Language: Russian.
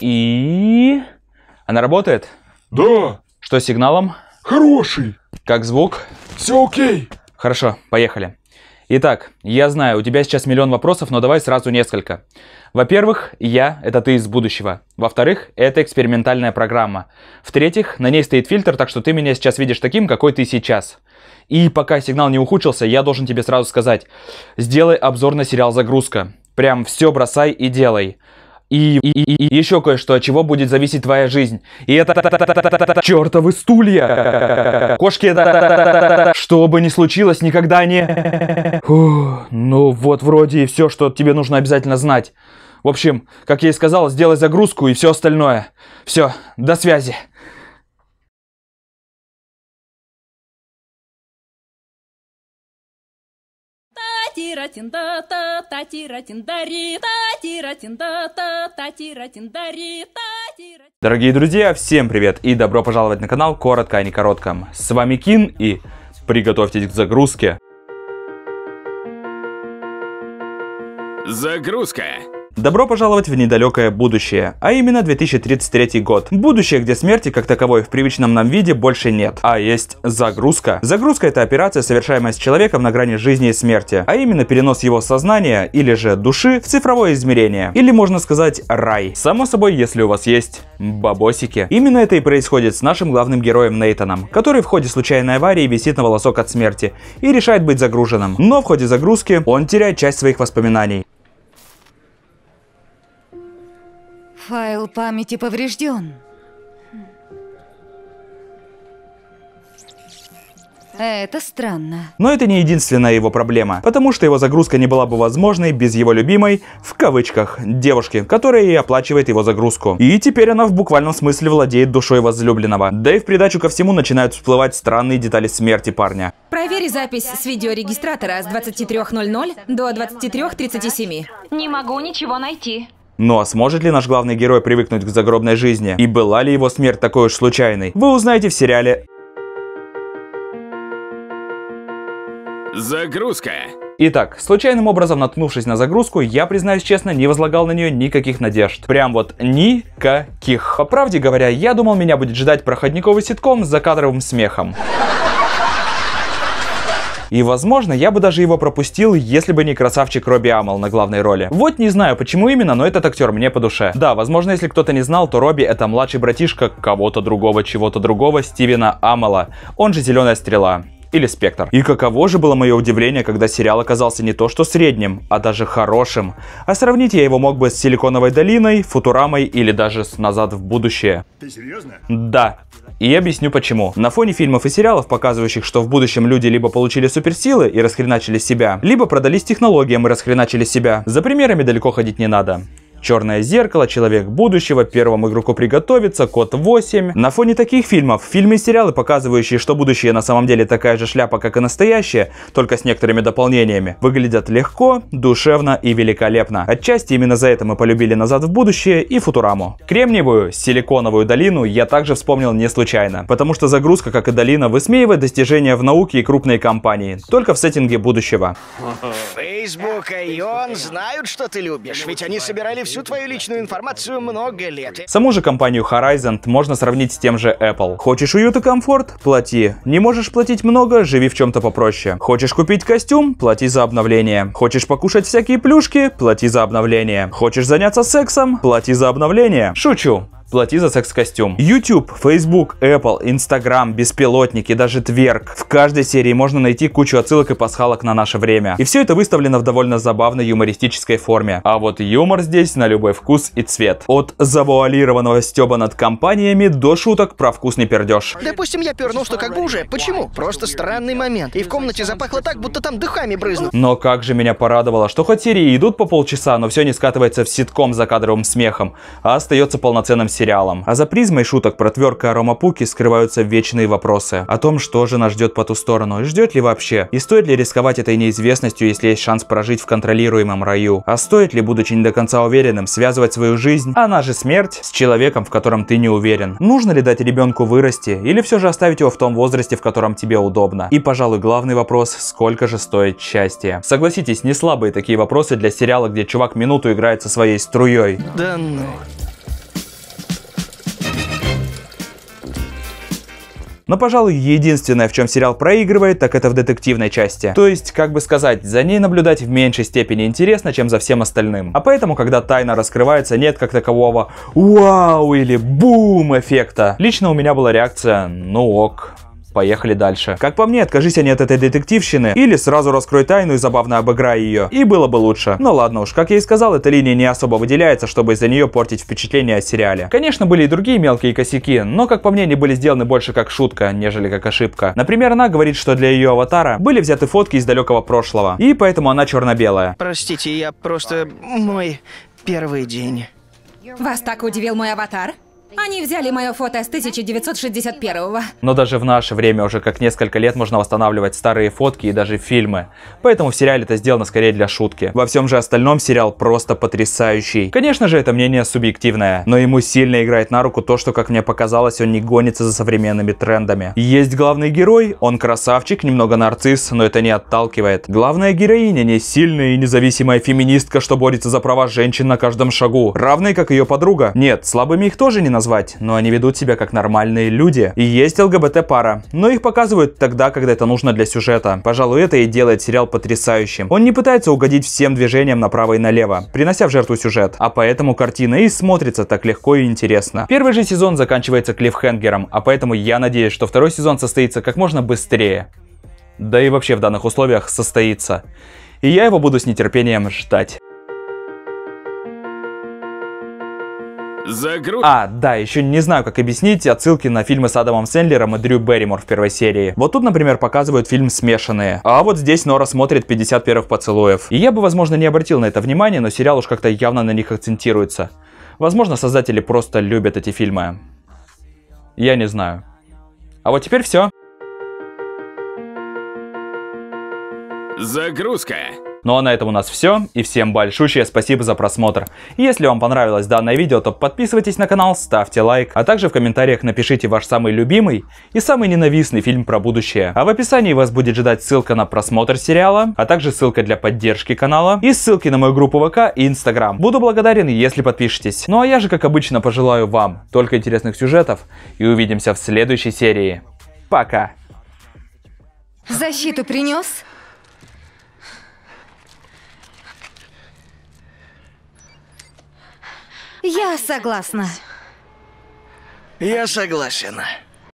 И... Она работает? Да. Что с сигналом? Хороший. Как звук? Все окей. Хорошо, поехали. Итак, я знаю, у тебя сейчас миллион вопросов, но давай сразу несколько. Во-первых, я — это ты из будущего. Во-вторых, это экспериментальная программа. В-третьих, на ней стоит фильтр, так что ты меня сейчас видишь таким, какой ты сейчас. И пока сигнал не ухудшился, я должен тебе сразу сказать, сделай обзор на сериал «Загрузка». Прям все бросай и делай и, и, и, и еще кое-что, от чего будет зависеть твоя жизнь. И это чертовы стулья. Кошки, что бы ни случилось, никогда не... ну вот вроде и все, что тебе нужно обязательно знать. В общем, как я и сказал, сделай загрузку и все остальное. Все, до связи. Татиратин-да-та, татиратин-дари, татиратин-да-та, татиратин-дари, татиратин... Дорогие друзья, всем привет и добро пожаловать на канал Коротко, а не коротко. С вами Кин и приготовьтесь к загрузке. Загрузка. Добро пожаловать в недалекое будущее, а именно 2033 год. Будущее, где смерти как таковой в привычном нам виде больше нет, а есть загрузка. Загрузка — это операция, совершаемая с человеком на грани жизни и смерти, а именно перенос его сознания или же души в цифровое измерение, или можно сказать рай. Само собой, если у вас есть бабосики. Именно это и происходит с нашим главным героем Нейтаном, который в ходе случайной аварии висит на волосок от смерти и решает быть загруженным. Но в ходе загрузки он теряет часть своих воспоминаний. Файл памяти поврежден. Это странно. Но это не единственная его проблема, потому что его загрузка не была бы возможной без его любимой, в кавычках, девушки, которая и оплачивает его загрузку. И теперь она в буквальном смысле владеет душой возлюбленного. Да и в придачу ко всему начинают всплывать странные детали смерти парня. Проверь запись с видеорегистратора с 23.00 до 23.37. Не могу ничего найти. Ну а сможет ли наш главный герой привыкнуть к загробной жизни? И была ли его смерть такой уж случайной? Вы узнаете в сериале Загрузка. Итак, случайным образом наткнувшись на загрузку, я, признаюсь честно, не возлагал на нее никаких надежд. Прям вот никаких. По правде говоря, я думал, меня будет ждать проходниковый ситком с закадровым смехом. И, возможно, я бы даже его пропустил, если бы не красавчик Робби Амал на главной роли. Вот не знаю, почему именно, но этот актер мне по душе. Да, возможно, если кто-то не знал, то Робби это младший братишка кого-то другого, чего-то другого Стивена Амала, он же Зеленая Стрела или Спектр. И каково же было мое удивление, когда сериал оказался не то что средним, а даже хорошим. А сравнить я его мог бы с Силиконовой долиной, Футурамой или даже с Назад в будущее. Ты серьезно? Да. И объясню почему. На фоне фильмов и сериалов, показывающих, что в будущем люди либо получили суперсилы и расхреначили себя, либо продались технологиям и расхреначили себя. За примерами далеко ходить не надо. Черное зеркало, Человек будущего, Первому игроку приготовиться, Код 8. На фоне таких фильмов, фильмы и сериалы, показывающие, что будущее на самом деле такая же шляпа, как и настоящее, только с некоторыми дополнениями, выглядят легко, душевно и великолепно. Отчасти именно за это мы полюбили «Назад в будущее» и «Футураму». Кремниевую, Силиконовую долину я также вспомнил не случайно, потому что загрузка, как и долина, высмеивает достижения в науке и крупные компании, только в сеттинге будущего. Facebook и он знают, что ты любишь, ведь они собирали всю твою личную информацию много лет. Саму же компанию Horizon можно сравнить с тем же Apple. Хочешь уют и комфорт? Плати. Не можешь платить много? Живи в чем-то попроще. Хочешь купить костюм? Плати за обновление. Хочешь покушать всякие плюшки? Плати за обновление. Хочешь заняться сексом? Плати за обновление. Шучу плати за секс-костюм. YouTube, Facebook, Apple, Instagram, беспилотники, даже Тверк. В каждой серии можно найти кучу отсылок и пасхалок на наше время. И все это выставлено в довольно забавной юмористической форме. А вот юмор здесь на любой вкус и цвет. От завуалированного стеба над компаниями до шуток про вкусный пердеж. Допустим, я пернул, что как бы уже. Почему? Просто странный момент. И в комнате запахло так, будто там духами брызнут. Но как же меня порадовало, что хоть серии идут по полчаса, но все не скатывается в ситком за кадровым смехом, а остается полноценным сериалом. А за призмой шуток про тверка Аромапуки скрываются вечные вопросы о том, что же нас ждет по ту сторону, и ждет ли вообще, и стоит ли рисковать этой неизвестностью, если есть шанс прожить в контролируемом раю, а стоит ли, будучи не до конца уверенным, связывать свою жизнь, а она же смерть, с человеком, в котором ты не уверен. Нужно ли дать ребенку вырасти, или все же оставить его в том возрасте, в котором тебе удобно? И, пожалуй, главный вопрос, сколько же стоит счастье? Согласитесь, не слабые такие вопросы для сериала, где чувак минуту играет со своей струей. Да ну... Но, пожалуй, единственное, в чем сериал проигрывает, так это в детективной части. То есть, как бы сказать, за ней наблюдать в меньшей степени интересно, чем за всем остальным. А поэтому, когда тайна раскрывается, нет как такового «Вау!» или «Бум!» эффекта. Лично у меня была реакция «Ну ок». Поехали дальше. Как по мне, откажись они от этой детективщины или сразу раскрой тайну и забавно обыграй ее. И было бы лучше. Но ну ладно уж, как я и сказал, эта линия не особо выделяется, чтобы из-за нее портить впечатление о сериале. Конечно, были и другие мелкие косяки, но, как по мне, они были сделаны больше как шутка, нежели как ошибка. Например, она говорит, что для ее аватара были взяты фотки из далекого прошлого, и поэтому она черно-белая. Простите, я просто... мой первый день. Вас так удивил мой аватар? Они взяли мое фото с 1961-го. Но даже в наше время уже как несколько лет можно восстанавливать старые фотки и даже фильмы. Поэтому в сериале это сделано скорее для шутки. Во всем же остальном сериал просто потрясающий. Конечно же, это мнение субъективное, но ему сильно играет на руку то, что, как мне показалось, он не гонится за современными трендами. Есть главный герой, он красавчик, немного нарцисс, но это не отталкивает. Главная героиня не сильная и независимая феминистка, что борется за права женщин на каждом шагу, равной как ее подруга. Нет, слабыми их тоже не назвать, но они ведут себя как нормальные люди. И есть ЛГБТ-пара, но их показывают тогда, когда это нужно для сюжета. Пожалуй, это и делает сериал потрясающим. Он не пытается угодить всем движениям направо и налево, принося в жертву сюжет, а поэтому картина и смотрится так легко и интересно. Первый же сезон заканчивается клиффхенгером, а поэтому я надеюсь, что второй сезон состоится как можно быстрее. Да и вообще в данных условиях состоится. И я его буду с нетерпением ждать. Загруз... А, да, еще не знаю, как объяснить отсылки на фильмы с Адамом Сэндлером и Дрю Берримор в первой серии. Вот тут, например, показывают фильм «Смешанные», а вот здесь Нора смотрит 51 первых поцелуев. И я бы, возможно, не обратил на это внимание, но сериал уж как-то явно на них акцентируется. Возможно, создатели просто любят эти фильмы. Я не знаю. А вот теперь все. Загрузка. Ну а на этом у нас все, и всем большущее спасибо за просмотр. Если вам понравилось данное видео, то подписывайтесь на канал, ставьте лайк, а также в комментариях напишите ваш самый любимый и самый ненавистный фильм про будущее. А в описании вас будет ждать ссылка на просмотр сериала, а также ссылка для поддержки канала и ссылки на мою группу ВК и Инстаграм. Буду благодарен, если подпишетесь. Ну а я же, как обычно, пожелаю вам только интересных сюжетов и увидимся в следующей серии. Пока! Защиту принес? Я согласна. Я согласен.